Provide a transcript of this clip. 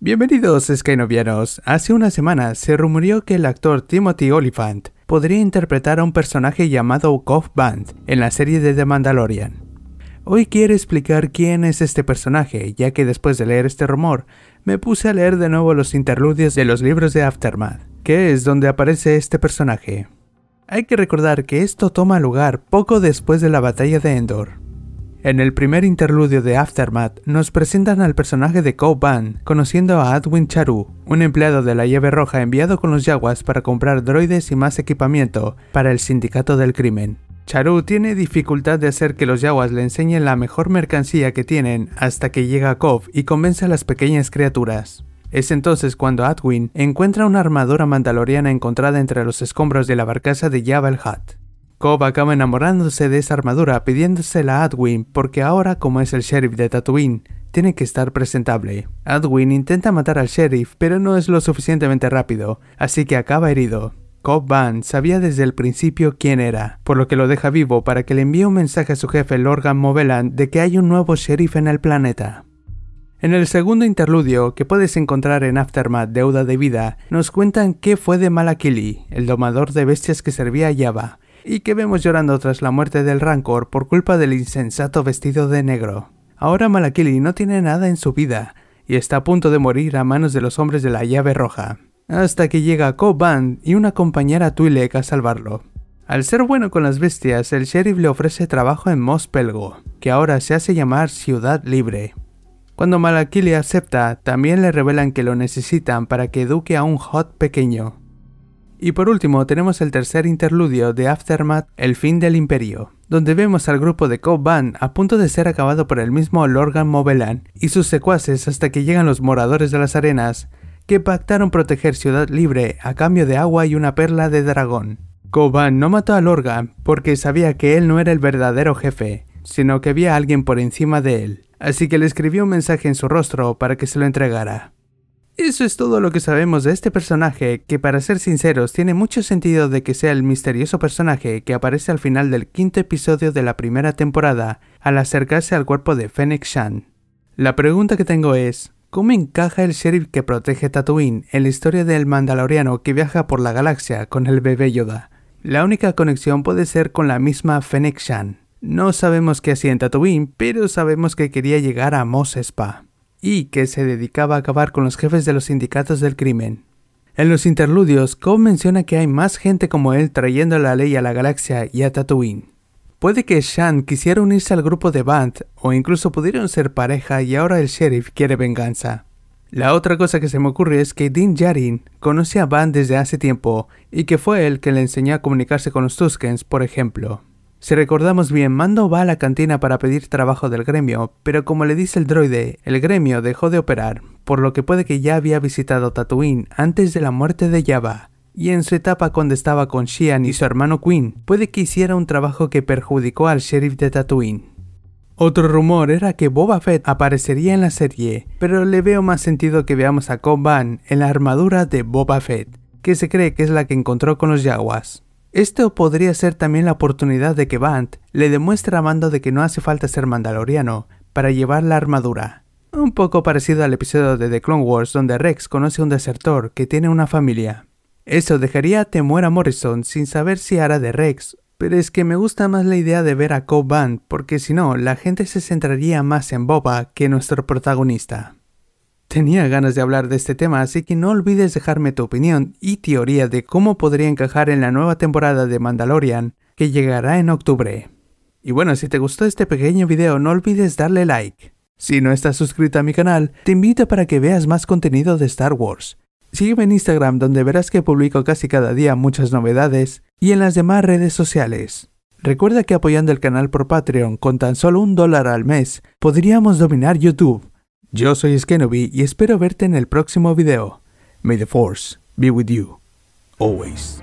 Bienvenidos Skynovianos. Hace una semana se rumoreó que el actor Timothy Oliphant podría interpretar a un personaje llamado Goff Band en la serie de The Mandalorian. Hoy quiero explicar quién es este personaje, ya que después de leer este rumor, me puse a leer de nuevo los interludios de los libros de Aftermath que es donde aparece este personaje. Hay que recordar que esto toma lugar poco después de la batalla de Endor. En el primer interludio de Aftermath nos presentan al personaje de Van conociendo a Adwin Charu, un empleado de la llave roja enviado con los Yaguas para comprar droides y más equipamiento para el sindicato del crimen. Charu tiene dificultad de hacer que los Yaguas le enseñen la mejor mercancía que tienen hasta que llega Kov y convence a las pequeñas criaturas. Es entonces cuando Atwin encuentra una armadura mandaloriana encontrada entre los escombros de la barcaza de Jabba el Hutt. Cobb acaba enamorándose de esa armadura pidiéndosela a Adwin porque ahora como es el sheriff de Tatooine, tiene que estar presentable. Adwin intenta matar al sheriff pero no es lo suficientemente rápido, así que acaba herido. Cobb Van sabía desde el principio quién era, por lo que lo deja vivo para que le envíe un mensaje a su jefe Lorgan Movelan de que hay un nuevo sheriff en el planeta. En el segundo interludio que puedes encontrar en Aftermath Deuda de Vida, nos cuentan qué fue de Malakili, el domador de bestias que servía a yava y que vemos llorando tras la muerte del Rancor por culpa del insensato vestido de negro. Ahora Malakili no tiene nada en su vida, y está a punto de morir a manos de los hombres de la llave roja, hasta que llega Coban y una compañera Twi'lek a salvarlo. Al ser bueno con las bestias, el sheriff le ofrece trabajo en Mospelgo, que ahora se hace llamar Ciudad Libre, cuando Malakili le acepta, también le revelan que lo necesitan para que eduque a un Hot pequeño. Y por último tenemos el tercer interludio de Aftermath, El fin del imperio, donde vemos al grupo de Coban a punto de ser acabado por el mismo Lorgan Movelan y sus secuaces hasta que llegan los moradores de las arenas, que pactaron proteger Ciudad Libre a cambio de agua y una perla de dragón. Coban no mató a Lorgan porque sabía que él no era el verdadero jefe, sino que había alguien por encima de él, así que le escribió un mensaje en su rostro para que se lo entregara. Eso es todo lo que sabemos de este personaje, que para ser sinceros tiene mucho sentido de que sea el misterioso personaje que aparece al final del quinto episodio de la primera temporada, al acercarse al cuerpo de Fennec Shan. La pregunta que tengo es, ¿cómo encaja el sheriff que protege Tatooine en la historia del mandaloriano que viaja por la galaxia con el bebé Yoda? La única conexión puede ser con la misma Fennec Shan. No sabemos qué hacía en Tatooine, pero sabemos que quería llegar a Mos Spa y que se dedicaba a acabar con los jefes de los sindicatos del crimen. En los interludios, Cobb menciona que hay más gente como él trayendo la ley a la galaxia y a Tatooine. Puede que Shan quisiera unirse al grupo de Band o incluso pudieron ser pareja y ahora el sheriff quiere venganza. La otra cosa que se me ocurre es que Dean Jarin conoce a Band desde hace tiempo y que fue él quien le enseñó a comunicarse con los Tuskens, por ejemplo. Si recordamos bien, Mando va a la cantina para pedir trabajo del gremio, pero como le dice el droide, el gremio dejó de operar, por lo que puede que ya había visitado Tatooine antes de la muerte de Yaba, Y en su etapa cuando estaba con Shian y su hermano Quinn, puede que hiciera un trabajo que perjudicó al sheriff de Tatooine. Otro rumor era que Boba Fett aparecería en la serie, pero le veo más sentido que veamos a Cobb en la armadura de Boba Fett, que se cree que es la que encontró con los Yaguas. Esto podría ser también la oportunidad de que Bant le demuestre a Mando de que no hace falta ser mandaloriano para llevar la armadura. Un poco parecido al episodio de The Clone Wars donde Rex conoce a un desertor que tiene una familia. Eso dejaría a Temuera Morrison sin saber si hará de Rex, pero es que me gusta más la idea de ver a Cobb Bant porque si no, la gente se centraría más en Boba que en nuestro protagonista. Tenía ganas de hablar de este tema, así que no olvides dejarme tu opinión y teoría de cómo podría encajar en la nueva temporada de Mandalorian, que llegará en octubre. Y bueno, si te gustó este pequeño video, no olvides darle like. Si no estás suscrito a mi canal, te invito para que veas más contenido de Star Wars. Sígueme en Instagram donde verás que publico casi cada día muchas novedades y en las demás redes sociales. Recuerda que apoyando el canal por Patreon con tan solo un dólar al mes, podríamos dominar YouTube. Yo soy Skenobi y espero verte en el próximo video. May the Force be with you, always.